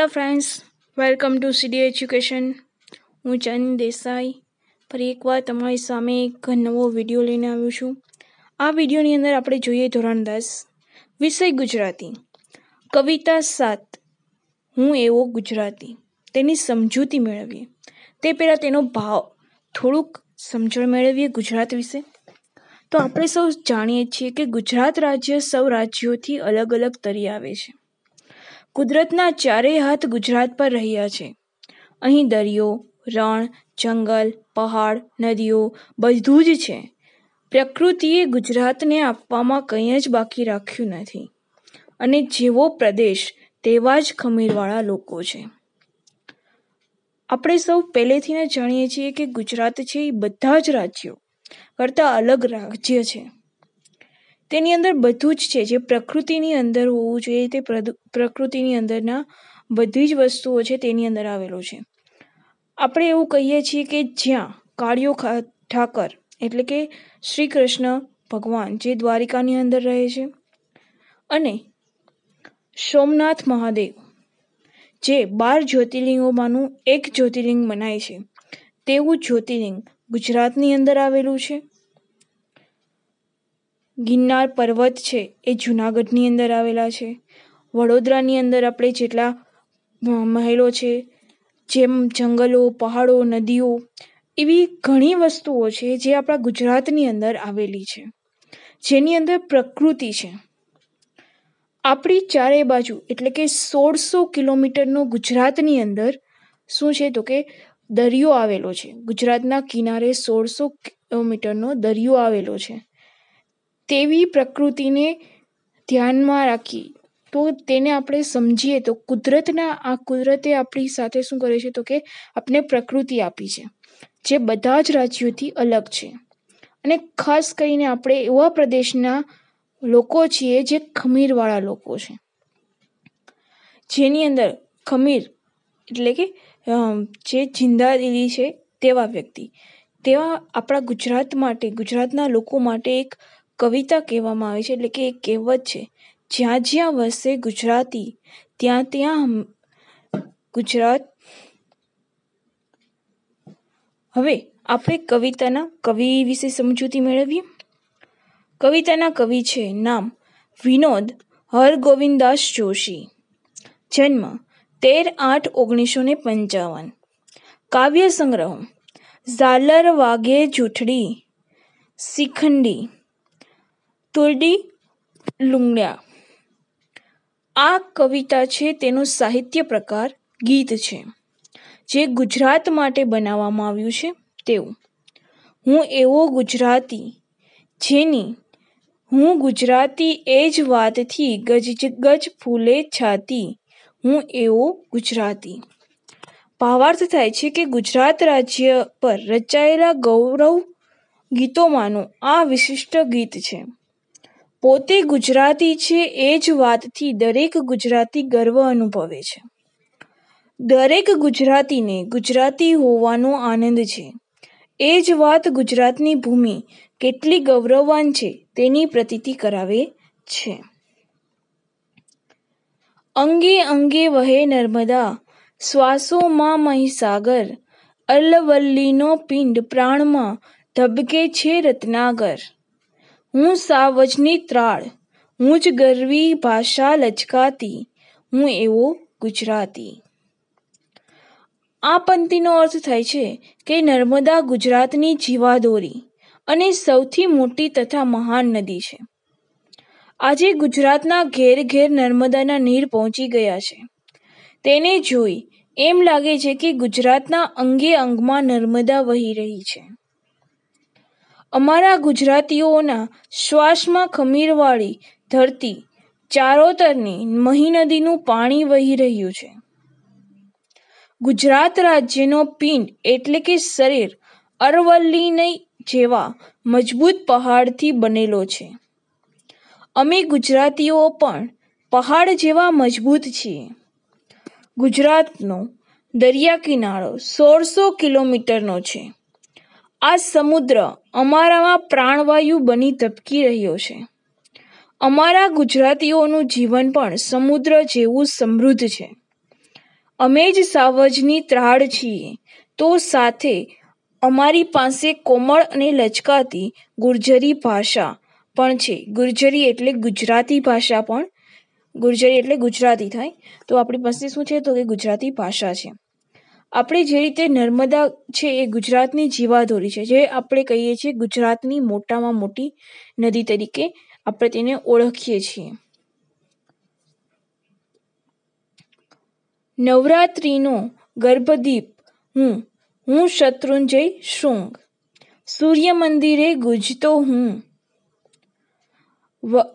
hello friends welcome to CD education હું ચાંદી દેસાઈ ફરી એકવાર તમારી સામે એક નવો વિડીયો લઈને આવ્યું છું આ વિડીયોની અંદર આપણે જોઈએ ધોરણ દસ વિષય ગુજરાતી કવિતા સાત હું એવો ગુજરાતી તેની સમજૂતી મેળવીએ તે પહેલાં તેનો ભાવ થોડુંક સમજણ મેળવીએ ગુજરાત વિશે તો આપણે સૌ જાણીએ છીએ કે ગુજરાત રાજ્ય સૌ રાજ્યોથી અલગ અલગ તરી આવે છે કુદરતના ચારેય હાથ ગુજરાત પર રહ્યા છે અહીં દરિયો રણ જંગલ પહાડ નદીઓ બધું જ છે પ્રકૃતિએ ગુજરાતને આપવામાં કંઈ જ બાકી રાખ્યું નથી અને જેવો પ્રદેશ તેવા જ ખમીરવાળા લોકો છે આપણે સૌ પહેલેથી જાણીએ છીએ કે ગુજરાત છે એ બધા જ રાજ્યો કરતાં અલગ રાજ્ય છે તેની અંદર બધું જ છે જે પ્રકૃતિની અંદર હોવું જોઈએ તે પ્રકૃતિની અંદરના બધી જ વસ્તુઓ છે તેની અંદર આવેલું છે આપણે એવું કહીએ છીએ કે જ્યાં કાળિયો ઠાકર એટલે કે શ્રી કૃષ્ણ ભગવાન જે દ્વારિકાની અંદર રહે છે અને સોમનાથ મહાદેવ જે બાર જ્યોતિર્લિંગોમાંનું એક જ્યોતિર્લિંગ મનાય છે તેવું જ્યોતિર્લિંગ ગુજરાતની અંદર આવેલું છે ગિરનાર પર્વત છે એ જુનાગઢની અંદર આવેલા છે વડોદરાની અંદર આપણે જેટલા મહેલો છે જેમ જંગલો પહાડો નદીઓ એવી ઘણી વસ્તુઓ છે જે આપણા ગુજરાતની અંદર આવેલી છે જેની અંદર પ્રકૃતિ છે આપણી ચારે બાજુ એટલે કે સોળસો કિલોમીટરનો ગુજરાતની અંદર શું છે તો કે દરિયો આવેલો છે ગુજરાતના કિનારે સોળસો કિલોમીટરનો દરિયો આવેલો છે તેવી પ્રકૃતિને ધ્યાનમાં રાખી તો તેને આપણે સમજીએ તો કુદરતના આ કુદરતે આપણી સાથે શું કરે છે તો કે આપણે પ્રકૃતિ આપી છે જે બધા જ રાજ્યોથી અલગ છે અને ખાસ કરીને આપણે એવા પ્રદેશના લોકો છીએ જે ખમીરવાળા લોકો છે જેની અંદર ખમીર એટલે કે જે જિંદાદિલી છે તેવા વ્યક્તિ તેવા આપણા ગુજરાત માટે ગુજરાતના લોકો માટે એક કવિતા કહેવામાં આવે છે એટલે કે એક કહેવત છે જ્યાં જ્યાં વસે ગુજરાતી ત્યાં ત્યાં ગુજરાત હવે આપણે કવિતાના કવિ વિશે સમજૂતી મેળવીએ કવિતાના કવિ છે નામ વિનોદ હરગોવિંદાસ જોશી જન્મ તેર આઠ ઓગણીસો ને પંચાવન કાવ્ય સંગ્રહ ઝાલર વાગે જૂઠડી શિખંડી તુરડી લુંગડા આ કવિતા છે તેનો સાહિત્ય પ્રકાર ગીત છે જે ગુજરાત માટે બનાવવામાં આવ્યું છે તેવું હું એવો ગુજરાતી જેની હું ગુજરાતી એ જ વાતથી ગજ ગજ ફૂલે છાતી હું એવો ગુજરાતી ભાવાર્થ થાય છે કે ગુજરાત રાજ્ય પર રચાયેલા ગૌરવ ગીતોમાંનું આ વિશિષ્ટ ગીત છે પોતે ગુજરાતી છે એ જ વાતથી દરેક ગુજરાતી ગર્વ અનુભવે છે દરેક ગુજરાતીને ગુજરાતી હોવાનો આનંદ છે એ જ વાત ગુજરાતની ભૂમિ કેટલી ગૌરવવાન છે તેની પ્રતીતિ કરાવે છે અંગે અંગે વહે નર્મદા શ્વાસોમાં મહીસાગર અલ્લવલ્લીનો પિંડ પ્રાણમાં ધબકે છે રત્નાગર હું સાવજની ત્રાળ હું જ ગરવી ભાષા લચકાતી હું એવો ગુજરાતી આ પંક્તિનો અર્થ થાય છે કે નર્મદા ગુજરાતની જીવાદોરી અને સૌથી મોટી તથા મહાન નદી છે આજે ગુજરાતના ઘેર ઘેર નર્મદાના નીર પહોંચી ગયા છે તેને જોઈ એમ લાગે છે કે ગુજરાતના અંગે અંગમાં નર્મદા વહી રહી છે અમારા ગુજરાતીઓના શ્વાસમાં ખમીરવાળી ધરતી ચારોતરની મહી નદીનું પાણી વહી રહ્યું છે ગુજરાત રાજ્યનો પિંડ એટલે કે શરીર અરવલ્લીની જેવા મજબૂત પહાડથી બનેલો છે અમે ગુજરાતીઓ પણ પહાડ જેવા મજબૂત છીએ ગુજરાતનો દરિયા કિનારો સોળસો કિલોમીટરનો છે આ સમુદ્ર અમારામાં પ્રાણવાયુ બની ધબકી રહ્યો છે અમારા ગુજરાતીઓનું જીવન પણ સમુદ્ર જેવું સમૃદ્ધ છે અમે જ સાવજની ત્રાળ છીએ તો સાથે અમારી પાસે કોમળ અને લચકાતી ગુર્જરી ભાષા પણ છે ગુર્જરી એટલે ગુજરાતી ભાષા પણ ગુર્જરી એટલે ગુજરાતી થાય તો આપણી પાસે શું છે તો કે ગુજરાતી ભાષા છે આપણે જે રીતે નર્મદા છે એ ગુજરાતની જીવાધોરી છે જે આપણે કહીએ છીએ ગુજરાતની મોટામાં મોટી નદી તરીકે આપણે તેને ઓળખીએ છીએ નવરાત્રિનો ગર્ભદીપ હું હું શત્રુંજય શૃંગ સૂર્ય મંદિરે ગુજતો હું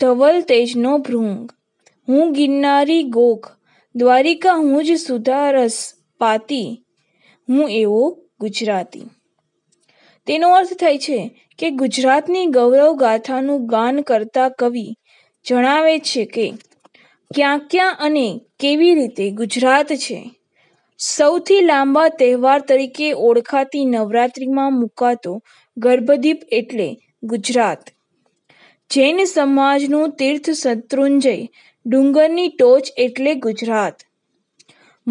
ધવલ તેજનો ભૃંગ હું ગિરનારી ગોખ દ્વારિકા હું જ સુધારસ પાતી હું એવો ગુજરાતી તેનો અર્થ થાય છે કે ગુજરાતની ગૌરવ ગાથાનું ગાન કરતા કવિ જણાવે છે કે ક્યાં ક્યાં અને કેવી રીતે ગુજરાત છે સૌથી લાંબા તહેવાર તરીકે ઓળખાતી નવરાત્રિમાં મુકાતો ગર્ભદીપ એટલે ગુજરાત જૈન સમાજનું તીર્થ શત્રુંજય ડુંગરની ટોચ એટલે ગુજરાત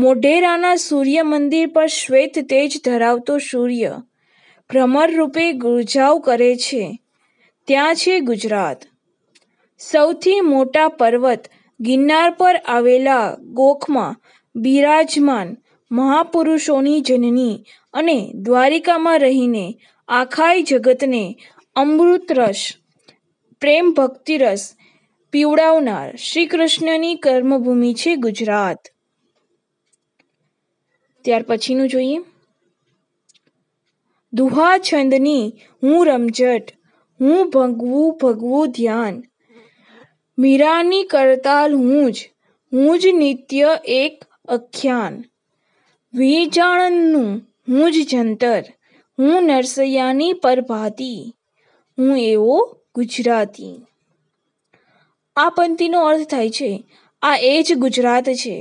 મોઢેરાના સૂર્ય મંદિર પર શ્વેત તેજ ધરાવતો સૂર્ય ભ્રમરરૂપે ગુંજાવ કરે છે ત્યાં છે ગુજરાત સૌથી મોટા પર્વત ગિરનાર પર આવેલા ગોખમાં બિરાજમાન મહાપુરુષોની જનની અને દ્વારિકામાં રહીને આખાય જગતને અમૃતરસ પ્રેમ ભક્તિરસ પીવડાવનાર શ્રી કૃષ્ણની કર્મભૂમિ છે ગુજરાત ત્યાર પછીનું જોઈએ દુહા છંદની હું રમઝટ હું ભગવું ભગવું ધ્યાન મીરાની કરતાલ હું જ હું જ નિત્ય એક અખ્યાન વેજાણનું હું જ જંતર હું નરસૈયાની પરભાતી હું એવો ગુજરાતી આ પંક્તિનો અર્થ થાય છે આ એ જ ગુજરાત છે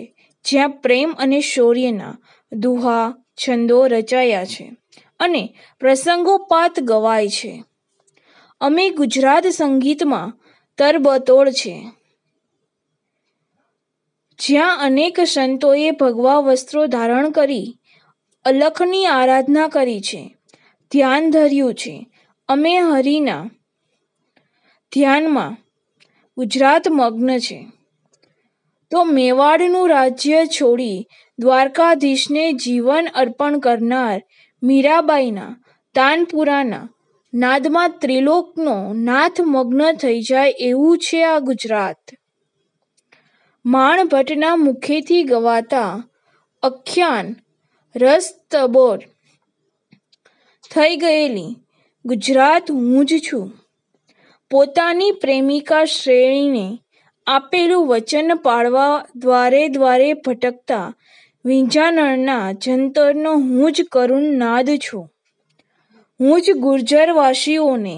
જ્યાં પ્રેમ અને શૌર્યના દુહા છંદો રચાયા છે અને પ્રસંગોપાત ગવાય છે અમે ગુજરાત સંગીતમાં તરબતોડ છે જ્યાં અનેક સંતોએ ભગવા વસ્ત્રો ધારણ કરી અલખની આરાધના કરી છે ધ્યાન ધર્યું છે અમે હરિના ધ્યાનમાં ગુજરાત મગ્ન છે તો મેવાડનું રાજ્ય છોડી દ્વારકાધીશને જીવન અર્પણ કરનાર મીરાબાઈના તાનપુરાના નાદમાં ત્રિલોકનો નાથ મગ્ન થઈ જાય એવું છે આ ગુજરાત માણભટ્ટના મુખેથી ગવાતા અખ્યાન રસતબોર થઈ ગયેલી ગુજરાત હું જ છું પોતાની પ્રેમિકા શ્રેણીને આપેલું વચન પાળવા દ્વારે દ્વારે ભટકતા વિંજાનળના જંતરનો હું જ કરુણ નાદ છું હું જ ગુર્જરવાસીઓને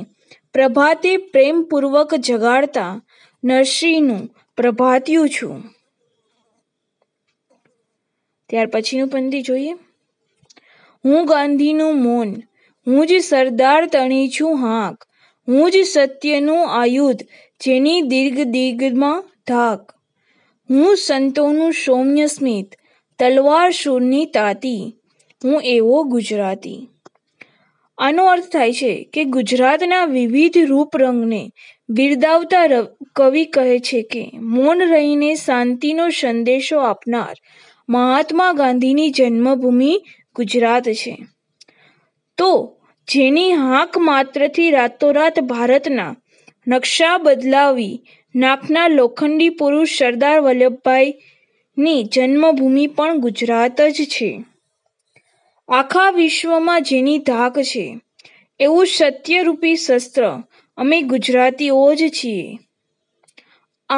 પ્રભાતે પ્રેમપૂર્વક જગાડતા નરસિંહનું પ્રભાત્યું છું ત્યાર પછીનું પંક્તિ જોઈએ હું ગાંધીનું મૌન હું જ સરદાર તણી છું હાંક હું જ સત્યનું આયુધ જેની દીર્ઘ દીર્ઘમાં ધાક હું સંતોનું સૌમ્ય સ્મિત તલવાર શૂરની તાતી હું એવો ગુજરાતી આનો અર્થ થાય છે કે ગુજરાતના વિવિધ રૂપ રંગને બિરદાવતા કવિ કહે છે કે મૌન રહીને શાંતિનો સંદેશો આપનાર મહાત્મા ગાંધીની જન્મભૂમિ ગુજરાત છે તો જેની હાંક માત્રથી રાતોરાત ભારતના નકશા બદલાવી નાખનાર લોખંડી પુરુષ સરદાર વલ્લભભાઈની જન્મભૂમિ પણ ગુજરાત જ છે આખા વિશ્વમાં જેની ધાક છે એવું સત્યરૂપી શસ્ત્ર અમે ગુજરાતીઓ જ છીએ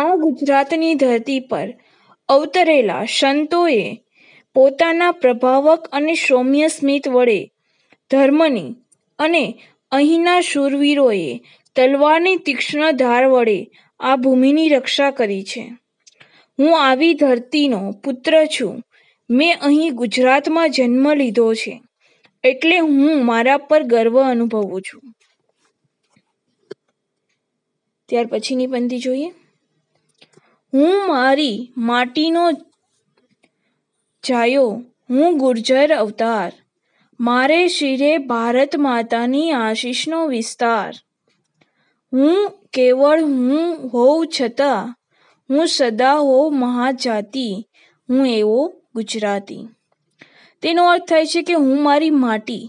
આ ગુજરાતની ધરતી પર અવતરેલા સંતોએ પોતાના પ્રભાવક અને સૌમ્ય સ્મિત વડે ધર્મની અને અહીંના શૂરવીરોએ તલવારની તીક્ષ્ણ ધાર વડે આ ભૂમિની રક્ષા કરી છે હું આવી ધરતીનો પુત્ર છું મેં અહીં ગુજરાતમાં જન્મ લીધો છે એટલે હું મારા પર ગર્વ અનુભવું છું ત્યાર પછીની પંક્તિ જોઈએ હું મારી માટીનો જાયો હું ગુર્જર અવતાર મારે શિરે ભારત માતાની આશીષનો વિસ્તાર હું કેવળ હું હોઉં છતાં હું સદા હોવ મહાજાતિ હું એવો ગુજરાતી તેનો અર્થ થાય છે કે હું મારી માટી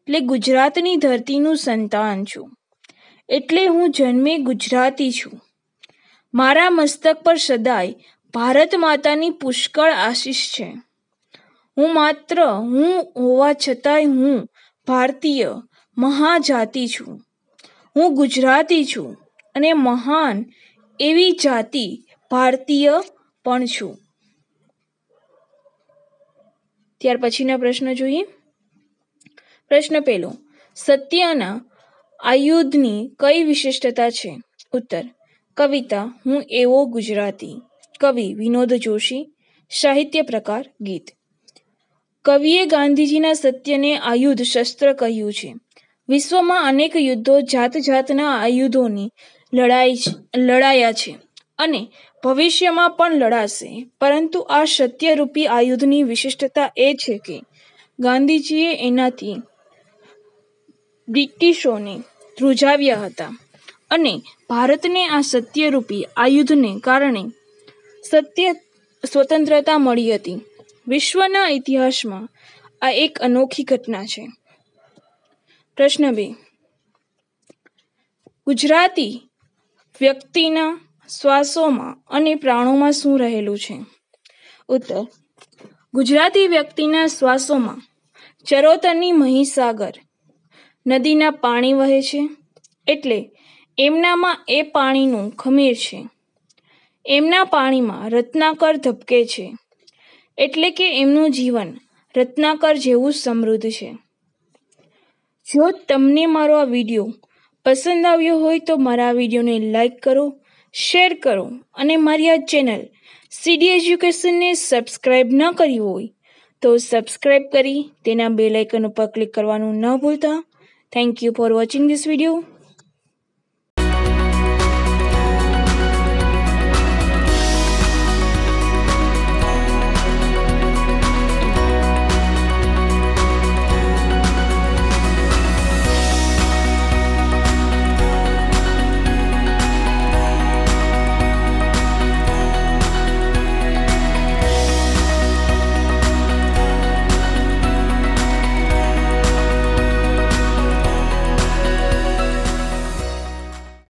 એટલે ગુજરાતની ધરતીનું સંતાન છું એટલે હું જન્મે ગુજરાતી છું મારા મસ્તક પર સદાય ભારત માતાની પુષ્કળ આશીષ છે હું માત્ર હું હોવા છતાંય હું ભારતીય મહાજાતિ છું હું ગુજરાતી છું અને મહાન એવી જાતિ ભારતીય પણ છું ત્યાર પછીના પ્રશ્ન જોઈએ પ્રશ્ન પહેલો સત્યના આયુધની કઈ વિશિષ્ટતા છે ઉત્તર કવિતા હું એવો ગુજરાતી કવિ વિનોદ જોશી સાહિત્ય પ્રકાર ગીત કવિએ ગાંધીજીના સત્યને આયુધ શસ્ત્ર કહ્યું છે વિશ્વમાં અનેક યુદ્ધો જાત જાતના આયુધોની લડાઈ લડાયા છે અને ભવિષ્યમાં પણ લડાશે પરંતુ આ સત્યરૂપી આયુધની વિશિષ્ટતા એ છે કે ગાંધીજીએ એનાથી બ્રિટિશોને ધ્રુજાવ્યા હતા અને ભારતને આ સત્યરૂપી આયુધને કારણે સત્ય સ્વતંત્રતા મળી હતી વિશ્વના ઇતિહાસમાં આ એક અનોખી ઘટના છે પ્રશ્ન બે ગુજરાતી વ્યક્તિના શ્વાસોમાં અને પ્રાણોમાં શું રહેલું છે ઉત્તર ગુજરાતી વ્યક્તિના શ્વાસોમાં ચરોતરની મહીસાગર નદીના પાણી વહે છે એટલે એમનામાં એ પાણીનું ખમીર છે એમના પાણીમાં રત્નાકર ધબકે છે એટલે કે એમનું જીવન રત્નાકર જેવું સમૃદ્ધ છે જો તમને મારો આ વિડીયો પસંદ આવ્યો હોય તો મારા આ વિડીયોને લાઇક કરો શેર કરો અને મારી આ ચેનલ સીડી એજ્યુકેશનને સબસ્ક્રાઈબ ન કરી હોય તો સબસ્ક્રાઈબ કરી તેના બે આઇકન ઉપર ક્લિક કરવાનું ન ભૂલતા thank you for watching this video